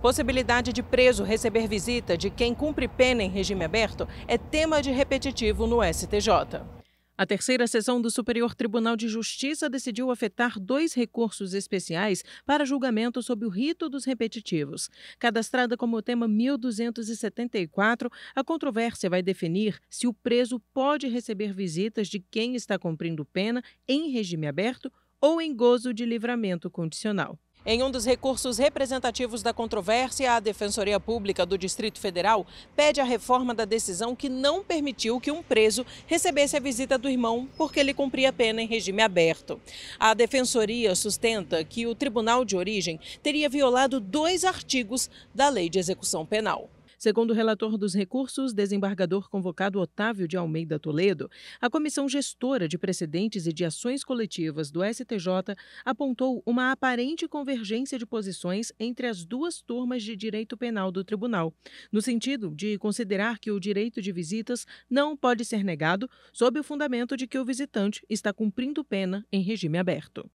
Possibilidade de preso receber visita de quem cumpre pena em regime aberto é tema de repetitivo no STJ. A terceira sessão do Superior Tribunal de Justiça decidiu afetar dois recursos especiais para julgamento sob o rito dos repetitivos. Cadastrada como tema 1274, a controvérsia vai definir se o preso pode receber visitas de quem está cumprindo pena em regime aberto ou em gozo de livramento condicional. Em um dos recursos representativos da controvérsia, a Defensoria Pública do Distrito Federal pede a reforma da decisão que não permitiu que um preso recebesse a visita do irmão porque ele cumpria pena em regime aberto. A Defensoria sustenta que o tribunal de origem teria violado dois artigos da Lei de Execução Penal. Segundo o relator dos recursos, desembargador convocado Otávio de Almeida Toledo, a comissão gestora de precedentes e de ações coletivas do STJ apontou uma aparente convergência de posições entre as duas turmas de direito penal do tribunal, no sentido de considerar que o direito de visitas não pode ser negado sob o fundamento de que o visitante está cumprindo pena em regime aberto.